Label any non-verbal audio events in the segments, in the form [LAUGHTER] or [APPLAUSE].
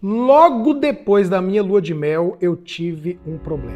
Logo depois da minha lua de mel, eu tive um problema.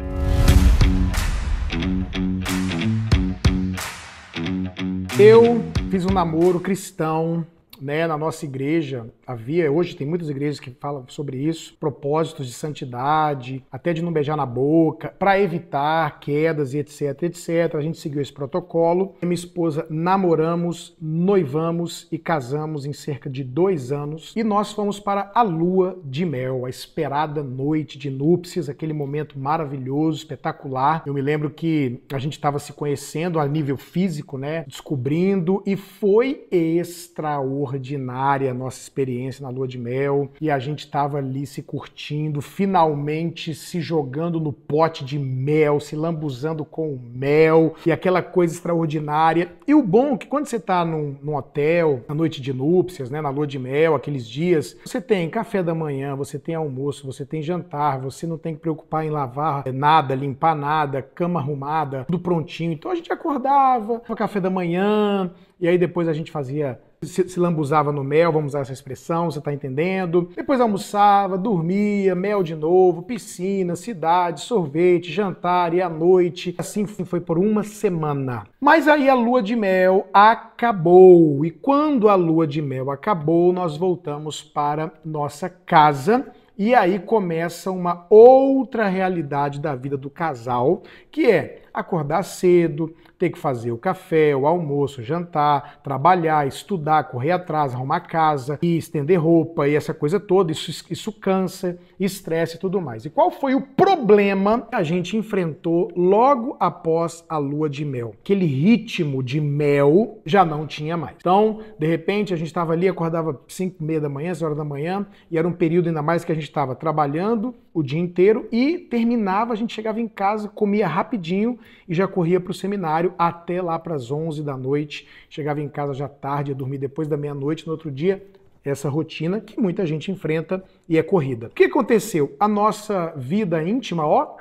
Eu fiz um namoro cristão né, na nossa igreja havia, hoje tem muitas igrejas que falam sobre isso, propósitos de santidade, até de não beijar na boca, para evitar quedas e etc, etc. A gente seguiu esse protocolo. minha esposa namoramos, noivamos e casamos em cerca de dois anos e nós fomos para a lua de mel, a esperada noite de núpcias, aquele momento maravilhoso, espetacular. Eu me lembro que a gente estava se conhecendo a nível físico, né, descobrindo e foi extraordinário extraordinária a nossa experiência na lua de mel e a gente estava ali se curtindo, finalmente se jogando no pote de mel, se lambuzando com o mel e aquela coisa extraordinária. E o bom é que quando você está num, num, hotel, na noite de núpcias, né, na lua de mel, aqueles dias, você tem café da manhã, você tem almoço, você tem jantar, você não tem que preocupar em lavar nada, limpar nada, cama arrumada, tudo prontinho. Então a gente acordava, tomava café da manhã, e aí depois a gente fazia se, se lambuzava no mel, vamos usar essa expressão, você está entendendo? Depois almoçava, dormia, mel de novo, piscina, cidade, sorvete, jantar e à noite. Assim foi por uma semana. Mas aí a lua de mel acabou. E quando a lua de mel acabou, nós voltamos para nossa casa. E aí começa uma outra realidade da vida do casal, que é acordar cedo, ter que fazer o café, o almoço, o jantar, trabalhar, estudar, correr atrás, arrumar casa e estender roupa e essa coisa toda, isso, isso cansa, estresse e tudo mais. E qual foi o problema que a gente enfrentou logo após a lua de mel? Aquele ritmo de mel já não tinha mais. Então, de repente, a gente estava ali, acordava 5, meia da manhã, 6 horas da manhã, e era um período ainda mais que a gente estava trabalhando o dia inteiro e terminava, a gente chegava em casa, comia rapidinho e já corria para o seminário até lá para as 11 da noite. Chegava em casa já tarde, ia dormir depois da meia-noite, no outro dia essa rotina que muita gente enfrenta e é corrida. O que aconteceu? A nossa vida íntima, ó,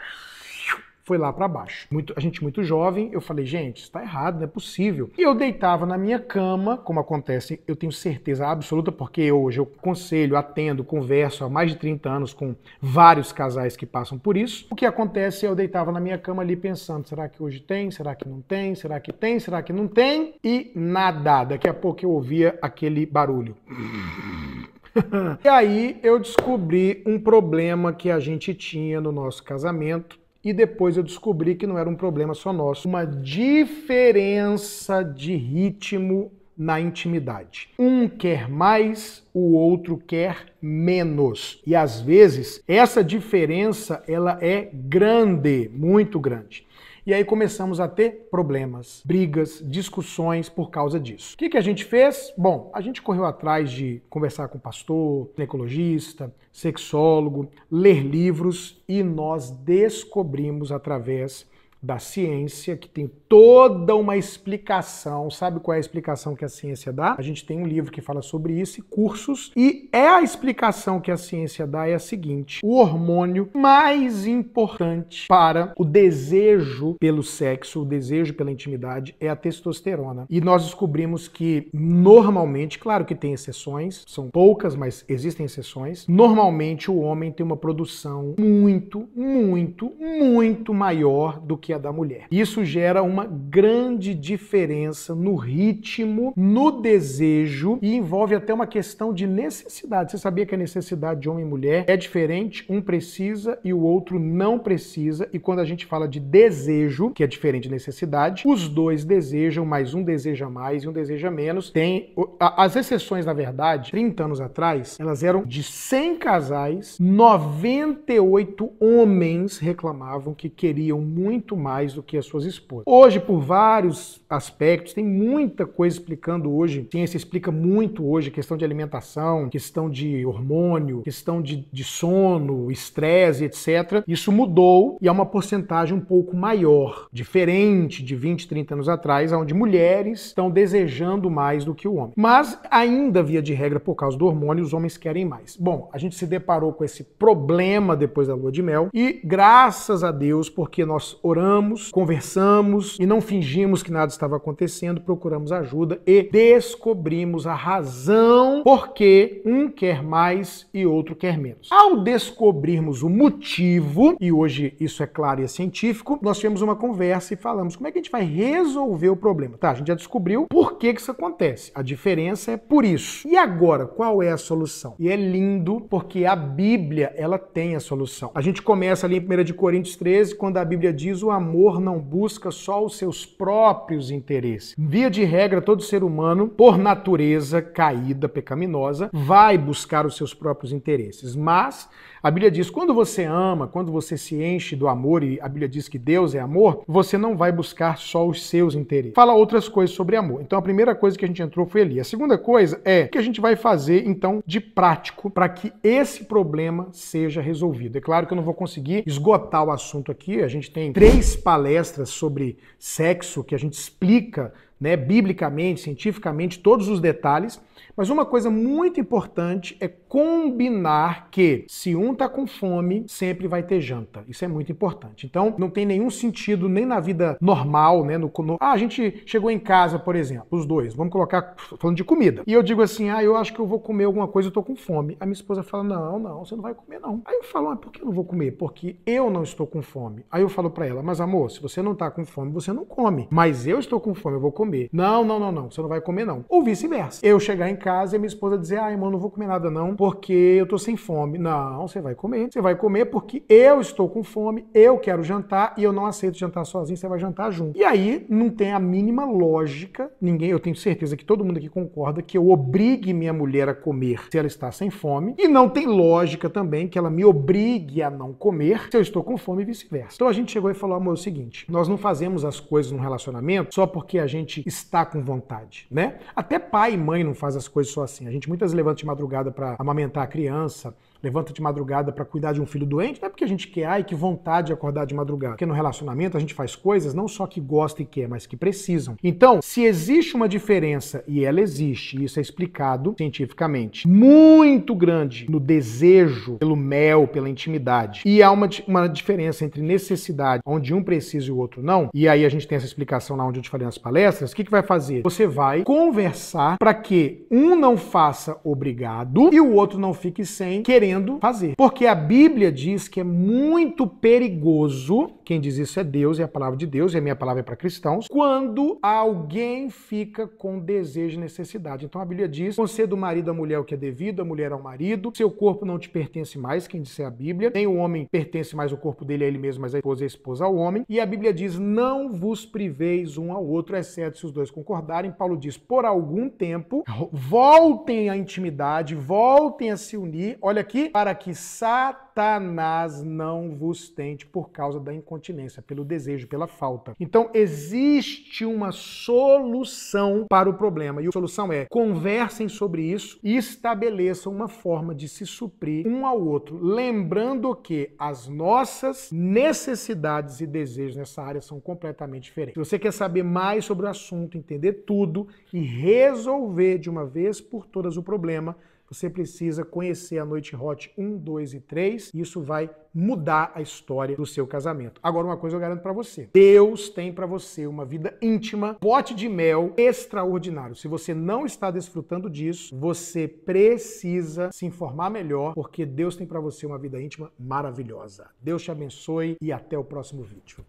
foi lá para baixo. Muito, a gente muito jovem, eu falei, gente, está errado, não é possível. E eu deitava na minha cama, como acontece, eu tenho certeza absoluta, porque hoje eu conselho, atendo, converso há mais de 30 anos com vários casais que passam por isso. O que acontece é eu deitava na minha cama ali pensando, será que hoje tem? Será que não tem? Será que tem? Será que não tem? E nada. Daqui a pouco eu ouvia aquele barulho. [LAUGHS] e aí eu descobri um problema que a gente tinha no nosso casamento, e depois eu descobri que não era um problema só nosso, uma diferença de ritmo na intimidade. Um quer mais, o outro quer menos. E às vezes essa diferença ela é grande, muito grande. E aí começamos a ter problemas, brigas, discussões por causa disso. O que, que a gente fez? Bom, a gente correu atrás de conversar com pastor, ginecologista, sexólogo, ler livros e nós descobrimos através da ciência, que tem toda uma explicação. Sabe qual é a explicação que a ciência dá? A gente tem um livro que fala sobre isso e cursos. E é a explicação que a ciência dá é a seguinte: o hormônio mais importante para o desejo pelo sexo, o desejo pela intimidade, é a testosterona. E nós descobrimos que normalmente, claro que tem exceções, são poucas, mas existem exceções. Normalmente o homem tem uma produção muito, muito, muito maior do que a da mulher. Isso gera uma grande diferença no ritmo, no desejo e envolve até uma questão de necessidade. Você sabia que a necessidade de homem e mulher é diferente? Um precisa e o outro não precisa. E quando a gente fala de desejo, que é diferente de necessidade, os dois desejam, mas um deseja mais e um deseja menos. Tem as exceções, na verdade, 30 anos atrás, elas eram de 100 casais, 98 homens reclamavam que queriam muito mais do que as suas esposas. Hoje, por vários aspectos, tem muita coisa explicando hoje, ciência explica muito hoje, questão de alimentação, questão de hormônio, questão de, de sono, estresse, etc. Isso mudou e é uma porcentagem um pouco maior, diferente de 20, 30 anos atrás, onde mulheres estão desejando mais do que o homem. Mas ainda, via de regra, por causa do hormônio, os homens querem mais. Bom, a gente se deparou com esse problema depois da lua de mel e graças a Deus, porque nós oramos conversamos e não fingimos que nada estava acontecendo, procuramos ajuda e descobrimos a razão por que um quer mais e outro quer menos. Ao descobrirmos o motivo, e hoje isso é claro e é científico, nós tivemos uma conversa e falamos como é que a gente vai resolver o problema. Tá, a gente já descobriu por que, que isso acontece. A diferença é por isso. E agora, qual é a solução? E é lindo porque a Bíblia, ela tem a solução. A gente começa ali em 1 Coríntios 13, quando a Bíblia diz o amor amor não busca só os seus próprios interesses. Via de regra, todo ser humano, por natureza caída, pecaminosa, vai buscar os seus próprios interesses. Mas a Bíblia diz: quando você ama, quando você se enche do amor, e a Bíblia diz que Deus é amor, você não vai buscar só os seus interesses. Fala outras coisas sobre amor. Então a primeira coisa que a gente entrou foi ali. A segunda coisa é o que a gente vai fazer então de prático para que esse problema seja resolvido. É claro que eu não vou conseguir esgotar o assunto aqui, a gente tem três palestras sobre sexo que a gente explica né, biblicamente, cientificamente, todos os detalhes, mas uma coisa muito importante é combinar que se um está com fome, sempre vai ter janta. Isso é muito importante. Então, não tem nenhum sentido nem na vida normal, né? No, no, ah, a gente chegou em casa, por exemplo, os dois, vamos colocar falando de comida. E eu digo assim: ah, eu acho que eu vou comer alguma coisa, eu tô com fome. A minha esposa fala: não, não, você não vai comer, não. Aí eu falo: ah, por que eu não vou comer? Porque eu não estou com fome. Aí eu falo para ela: mas amor, se você não está com fome, você não come. Mas eu estou com fome, eu vou comer comer. Não, não, não, não, você não vai comer não. Ou vice-versa. Eu chegar em casa e minha esposa dizer, ai, mano, não vou comer nada não, porque eu tô sem fome. Não, você vai comer. Você vai comer porque eu estou com fome, eu quero jantar e eu não aceito jantar sozinho, você vai jantar junto. E aí não tem a mínima lógica, ninguém, eu tenho certeza que todo mundo aqui concorda que eu obrigue minha mulher a comer se ela está sem fome, e não tem lógica também que ela me obrigue a não comer se eu estou com fome e vice-versa. Então a gente chegou e falou, amor, é o seguinte, nós não fazemos as coisas no relacionamento só porque a gente gente está com vontade, né? Até pai e mãe não faz as coisas só assim. A gente muitas levanta de madrugada para amamentar a criança, levanta de madrugada para cuidar de um filho doente, não é porque a gente quer, ai, que vontade de acordar de madrugada. Porque no relacionamento a gente faz coisas não só que gosta e quer, mas que precisam. Então, se existe uma diferença, e ela existe, e isso é explicado cientificamente, muito grande no desejo pelo mel, pela intimidade, e há uma, uma diferença entre necessidade, onde um precisa e o outro não, e aí a gente tem essa explicação lá onde eu te falei nas palestras, o que, que vai fazer? Você vai conversar para que um não faça obrigado e o outro não fique sem querendo fazer. Porque a Bíblia diz que é muito perigoso, quem diz isso é Deus, é a palavra de Deus, e a minha palavra é para cristãos, quando alguém fica com desejo e necessidade. Então a Bíblia diz: conceda o marido à mulher o que é devido, a mulher ao marido, seu corpo não te pertence mais, quem disse é a Bíblia, nem o homem pertence mais o corpo dele a ele mesmo, mas a esposa é a esposa ao homem. E a Bíblia diz: não vos priveis um ao outro, exceto se os dois concordarem. Paulo diz: por algum tempo, voltem à intimidade, voltem a se unir. Olha aqui, para que Satanás não vos tente por causa da incontinência, pelo desejo, pela falta. Então, existe uma solução para o problema. E a solução é conversem sobre isso e estabeleçam uma forma de se suprir um ao outro, lembrando que as nossas necessidades e desejos nessa área são completamente diferentes. Se você quer saber mais sobre o assunto, entender tudo e resolver de uma vez por todas o problema, você precisa conhecer a noite hot 1, 2 e 3. E isso vai mudar a história do seu casamento. Agora, uma coisa eu garanto para você: Deus tem para você uma vida íntima, pote de mel extraordinário. Se você não está desfrutando disso, você precisa se informar melhor, porque Deus tem para você uma vida íntima maravilhosa. Deus te abençoe e até o próximo vídeo.